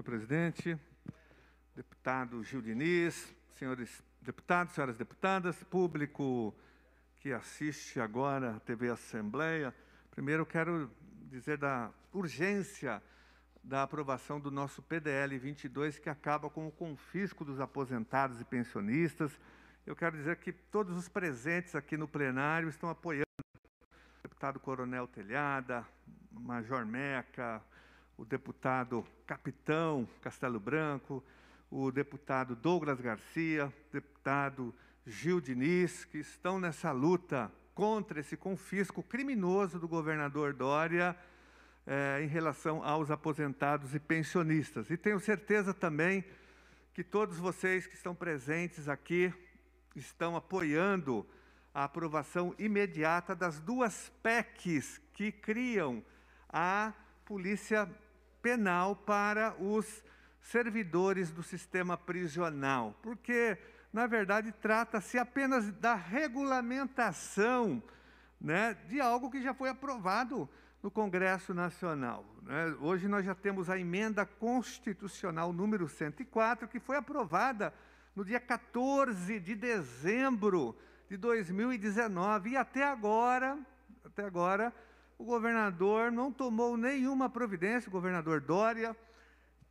Senhor presidente, deputado Gil Diniz, senhores deputados, senhoras deputadas, público que assiste agora a TV Assembleia, primeiro quero dizer da urgência da aprovação do nosso PDL 22, que acaba com o confisco dos aposentados e pensionistas. Eu quero dizer que todos os presentes aqui no plenário estão apoiando o deputado Coronel Telhada, Major Meca, o deputado Capitão Castelo Branco, o deputado Douglas Garcia, o deputado Gil Diniz, que estão nessa luta contra esse confisco criminoso do governador Dória eh, em relação aos aposentados e pensionistas. E tenho certeza também que todos vocês que estão presentes aqui estão apoiando a aprovação imediata das duas PECs que criam a Polícia penal para os servidores do sistema prisional, porque, na verdade, trata-se apenas da regulamentação né, de algo que já foi aprovado no Congresso Nacional. Né? Hoje nós já temos a emenda constitucional número 104, que foi aprovada no dia 14 de dezembro de 2019 e até agora, até agora o governador não tomou nenhuma providência, o governador Dória,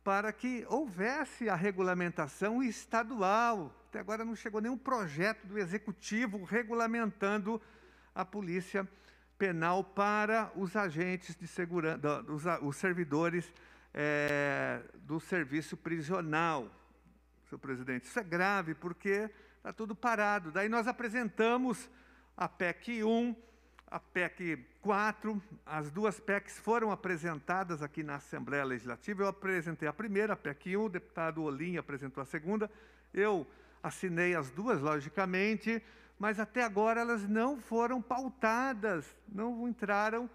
para que houvesse a regulamentação estadual. Até agora não chegou nenhum projeto do executivo regulamentando a polícia penal para os agentes de segurança, os, os servidores é, do serviço prisional, seu presidente. Isso é grave porque está tudo parado. Daí nós apresentamos a PEC 1 a PEC 4, as duas PECs foram apresentadas aqui na Assembleia Legislativa. Eu apresentei a primeira, a PEC 1, o deputado Olim apresentou a segunda. Eu assinei as duas, logicamente, mas até agora elas não foram pautadas, não entraram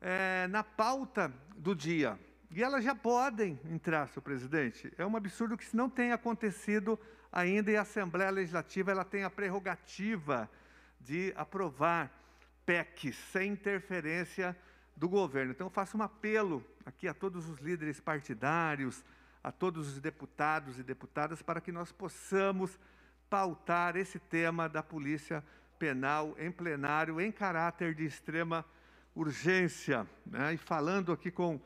é, na pauta do dia. E elas já podem entrar, senhor presidente. É um absurdo que isso não tenha acontecido ainda e a Assembleia Legislativa ela tem a prerrogativa de aprovar PEC, sem interferência do governo. Então, eu faço um apelo aqui a todos os líderes partidários, a todos os deputados e deputadas, para que nós possamos pautar esse tema da Polícia Penal em plenário, em caráter de extrema urgência. Né? E falando aqui com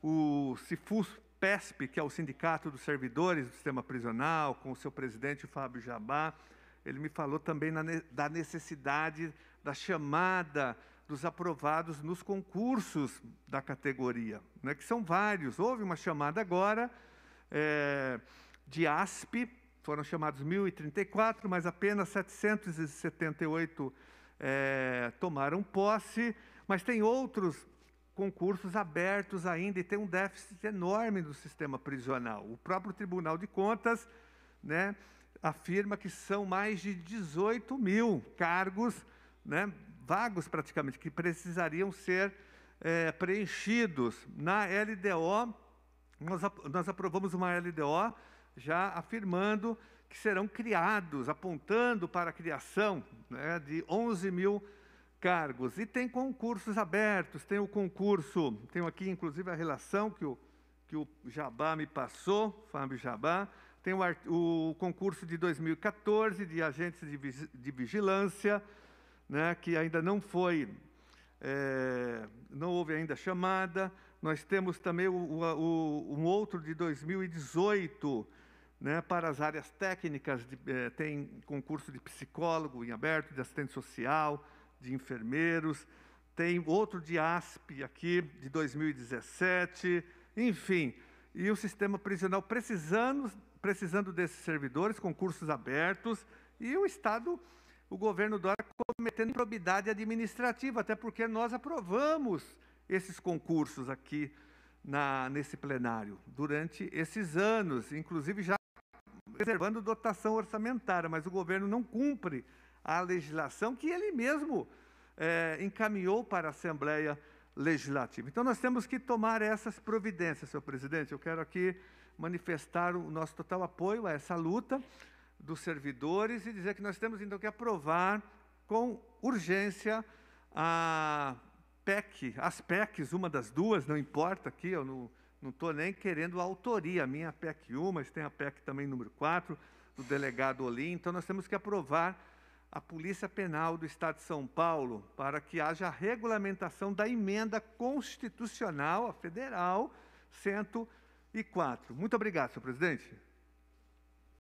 o Cifus PESP, que é o Sindicato dos Servidores do Sistema Prisional, com o seu presidente Fábio Jabá, ele me falou também na, da necessidade da chamada dos aprovados nos concursos da categoria, né, que são vários. Houve uma chamada agora é, de ASP, foram chamados 1.034, mas apenas 778 é, tomaram posse. Mas tem outros concursos abertos ainda e tem um déficit enorme no sistema prisional. O próprio Tribunal de Contas né, afirma que são mais de 18 mil cargos né, vagos, praticamente, que precisariam ser é, preenchidos. Na LDO, nós, nós aprovamos uma LDO já afirmando que serão criados, apontando para a criação né, de 11 mil cargos. E tem concursos abertos, tem o concurso, tenho aqui inclusive a relação que o, que o Jabá me passou, Fábio Jabá, tem o, o concurso de 2014 de agentes de, de vigilância, né, que ainda não foi, é, não houve ainda chamada. Nós temos também o, o, um outro de 2018, né, para as áreas técnicas, de, é, tem concurso de psicólogo em aberto, de assistente social, de enfermeiros, tem outro de ASP aqui, de 2017, enfim. E o sistema prisional precisando precisando desses servidores, concursos abertos, e o Estado, o governo Dória, cometendo improbidade administrativa, até porque nós aprovamos esses concursos aqui na, nesse plenário durante esses anos, inclusive já reservando dotação orçamentária, mas o governo não cumpre a legislação que ele mesmo é, encaminhou para a Assembleia Legislativa. Então, nós temos que tomar essas providências, senhor presidente. Eu quero aqui manifestar o nosso total apoio a essa luta dos servidores e dizer que nós temos então que aprovar com urgência a PEC, as PECs, uma das duas, não importa aqui, eu não estou nem querendo a autoria, a minha PEC 1, mas tem a PEC também número 4, do delegado Olim, então nós temos que aprovar a Polícia Penal do Estado de São Paulo para que haja a regulamentação da emenda constitucional, a federal, 100 e quatro. Muito obrigado, senhor presidente.